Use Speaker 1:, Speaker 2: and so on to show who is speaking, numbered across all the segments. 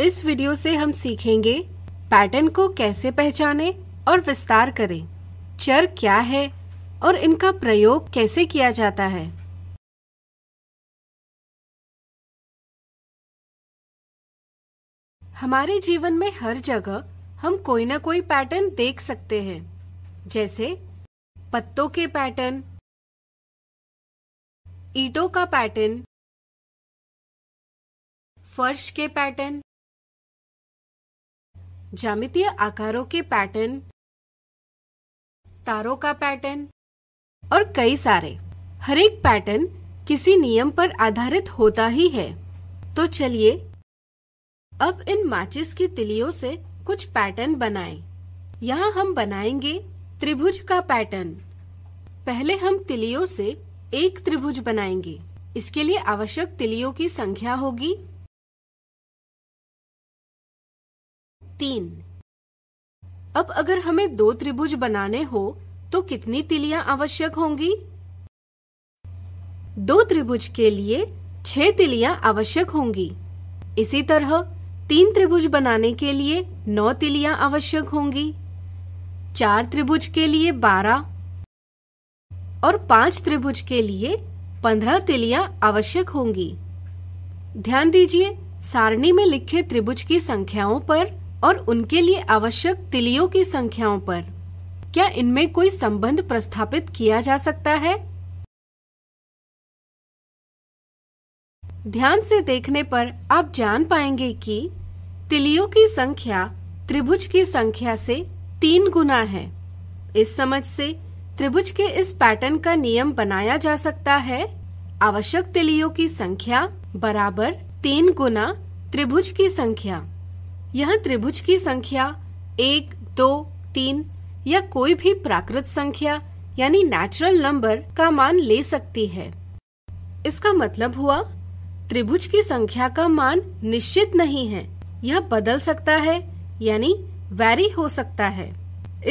Speaker 1: इस वीडियो से हम सीखेंगे पैटर्न को कैसे पहचाने और विस्तार करें चर क्या है और इनका प्रयोग कैसे किया जाता है हमारे जीवन में हर जगह हम कोई ना कोई पैटर्न देख सकते हैं जैसे पत्तों के पैटर्न
Speaker 2: ईटों का पैटर्न फर्श के पैटर्न ज्यामितीय आकारों के पैटर्न
Speaker 1: तारों का पैटर्न और कई सारे हर एक पैटर्न किसी नियम पर आधारित होता ही है तो चलिए अब इन माचिस की तिलियों से कुछ पैटर्न बनाएं। यहाँ हम बनाएंगे त्रिभुज का पैटर्न पहले हम तिलियों से एक त्रिभुज बनाएंगे इसके लिए आवश्यक तिलियों की संख्या होगी
Speaker 2: तीन अब अगर हमें दो त्रिभुज
Speaker 1: बनाने हो तो कितनी तिलियां आवश्यक होंगी दो त्रिभुज के लिए छह तिलियां आवश्यक होंगी इसी तरह तीन त्रिभुज बनाने के लिए नौ तिलियां आवश्यक होंगी चार त्रिभुज के लिए बारह और पांच त्रिभुज के लिए पंद्रह तिलियां आवश्यक होंगी ध्यान दीजिए सारणी में लिखे त्रिभुज की संख्याओं पर और उनके लिए आवश्यक तिलियों की संख्याओं पर क्या इनमें कोई संबंध प्रस्थापित किया जा सकता है ध्यान से देखने पर आप जान पाएंगे कि तिलियों की संख्या त्रिभुज की संख्या से तीन गुना है इस समझ से त्रिभुज के इस पैटर्न का नियम बनाया जा सकता है आवश्यक तिलियों की संख्या बराबर तीन गुना त्रिभुज की संख्या यह त्रिभुज की संख्या एक दो तीन या कोई भी प्राकृत संख्या यानी नेचुरल नंबर का मान ले सकती है इसका मतलब हुआ त्रिभुज की संख्या का मान निश्चित नहीं है यह बदल सकता है यानी वैरी हो सकता है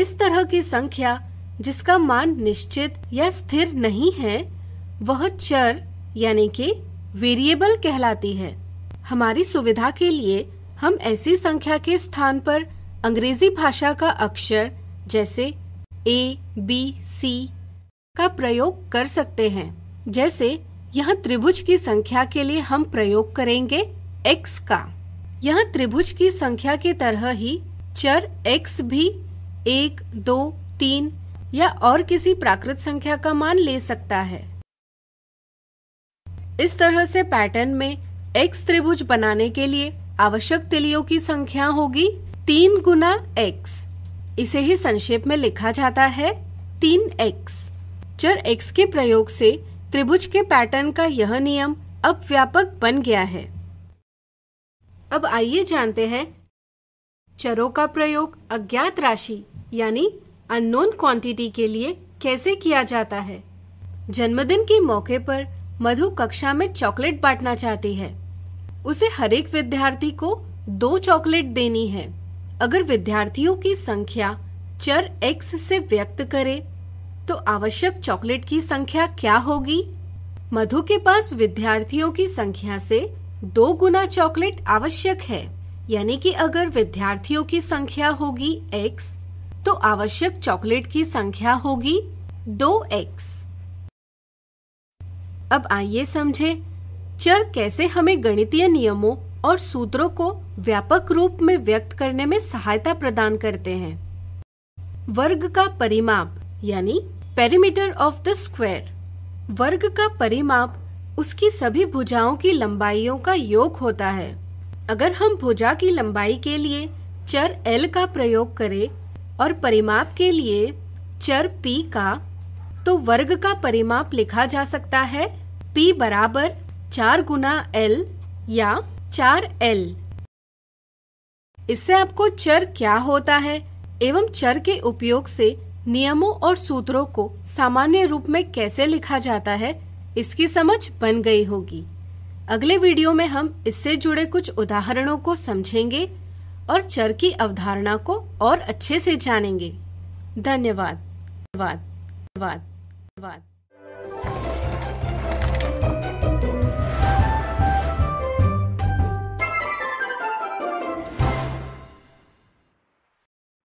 Speaker 1: इस तरह की संख्या जिसका मान निश्चित या स्थिर नहीं है वह चर यानी के वेरिएबल कहलाती है हमारी सुविधा के लिए हम ऐसी संख्या के स्थान पर अंग्रेजी भाषा का अक्षर जैसे ए बी सी का प्रयोग कर सकते हैं जैसे यहाँ त्रिभुज की संख्या के लिए हम प्रयोग करेंगे x का यहाँ त्रिभुज की संख्या के तरह ही चर x भी एक दो तीन या और किसी प्राकृत संख्या का मान ले सकता है इस तरह से पैटर्न में x त्रिभुज बनाने के लिए आवश्यक तिलियों की संख्या होगी तीन गुना एक्स इसे ही संक्षेप में लिखा जाता है तीन एक्स चर एक्स के प्रयोग से त्रिभुज के पैटर्न का यह नियम अब व्यापक बन गया है अब आइए जानते हैं चरों का प्रयोग अज्ञात राशि यानी अननोन क्वांटिटी के लिए कैसे किया जाता है जन्मदिन के मौके पर मधु कक्षा में चॉकलेट बांटना चाहती है उसे हरेक विद्यार्थी को दो चॉकलेट देनी है अगर विद्यार्थियों की संख्या चर x से व्यक्त करे तो आवश्यक चॉकलेट की संख्या क्या होगी मधु के पास विद्यार्थियों की संख्या से दो गुना चॉकलेट आवश्यक है यानी कि अगर विद्यार्थियों की संख्या होगी x, तो आवश्यक चॉकलेट की संख्या होगी दो एक्स अब आइए समझें चर कैसे हमें गणितीय नियमों और सूत्रों को व्यापक रूप में व्यक्त करने में सहायता प्रदान करते हैं वर्ग का परिमाप यानी पेरीमीटर ऑफ द स्क्वायर वर्ग का परिमाप उसकी सभी भुजाओं की लंबाइयों का योग होता है अगर हम भुजा की लंबाई के लिए चर L का प्रयोग करें और परिमाप के लिए चर P का तो वर्ग का परिमाप लिखा जा सकता है P बराबर चार गुना एल या चार एल इससे आपको चर क्या होता है एवं चर के उपयोग से नियमों और सूत्रों को सामान्य रूप में कैसे लिखा जाता है इसकी समझ बन गई होगी अगले वीडियो में हम इससे जुड़े कुछ उदाहरणों को समझेंगे और चर की अवधारणा को और अच्छे से जानेंगे धन्यवाद धन्यवाद धन्यवाद